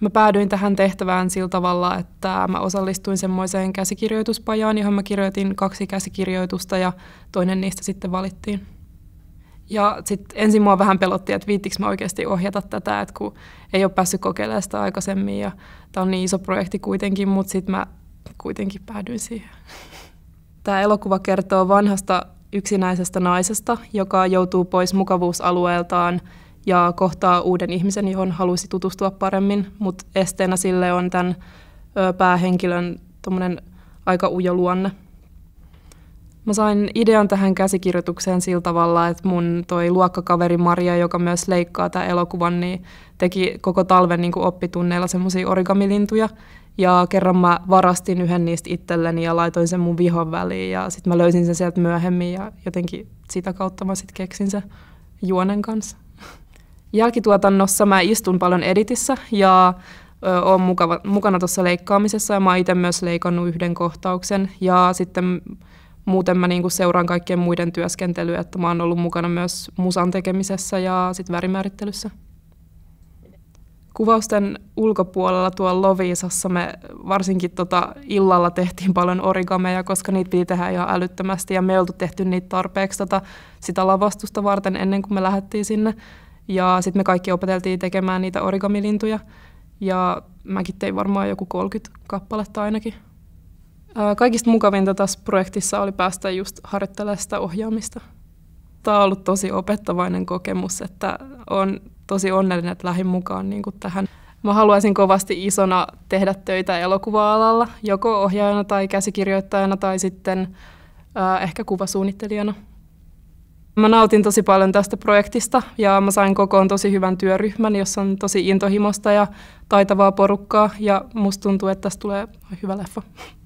Mä päädyin tähän tehtävään sillä tavalla, että mä osallistuin semmoiseen käsikirjoituspajaan, johon mä kirjoitin kaksi käsikirjoitusta ja toinen niistä sitten valittiin. Ja sitten ensin mua vähän pelotti, että viittikö mä oikeasti ohjata tätä, että kun ei ole päässyt kokeilemaan sitä aikaisemmin ja tämä on niin iso projekti kuitenkin, mutta sitten mä kuitenkin päädyin siihen. Tämä elokuva kertoo vanhasta yksinäisestä naisesta, joka joutuu pois mukavuusalueeltaan ja kohtaa uuden ihmisen, johon halusi tutustua paremmin, mutta esteenä sille on tämän päähenkilön aika ujo luonne. Mä sain idean tähän käsikirjoitukseen sillä tavalla, että mun toi luokkakaveri Maria, joka myös leikkaa tämän elokuvan, niin teki koko talven niin oppitunneilla semmoisia origamilintuja. Ja kerran mä varastin yhden niistä itselleni ja laitoin sen mun vihon väliin ja sitten mä löysin sen sieltä myöhemmin ja jotenkin sitä kautta mä sitten keksin sen juonen kanssa jälkituotannossa. Mä istun paljon editissä ja oon olen mukana tuossa leikkaamisessa ja mä oon itse myös leikannut yhden kohtauksen. Ja sitten muuten mä niinku seuraan kaikkien muiden työskentelyä, että mä oon ollut mukana myös musan tekemisessä ja sitten värimäärittelyssä. Kuvausten ulkopuolella tuolla Loviisassa me varsinkin tota illalla tehtiin paljon origameja, koska niitä piti tehdä ihan älyttömästi ja me ei oltu tehty niitä tarpeeksi tota, sitä lavastusta varten ennen kuin me lähdettiin sinne. Ja sitten me kaikki opeteltiin tekemään niitä origamilintuja. Ja mäkin tein varmaan joku 30 kappaletta ainakin. Kaikista mukavinta tässä projektissa oli päästä just harjoittelemaan sitä ohjaamista. Tämä on ollut tosi opettavainen kokemus, että on tosi onnellinen, että lähdin mukaan niin kuin tähän. Mä haluaisin kovasti isona tehdä töitä elokuva-alalla, joko ohjaajana tai käsikirjoittajana tai sitten ehkä kuvasuunnittelijana. Mä nautin tosi paljon tästä projektista ja mä sain kokoon tosi hyvän työryhmän, jossa on tosi intohimosta ja taitavaa porukkaa ja musta tuntuu, että tästä tulee hyvä leffa.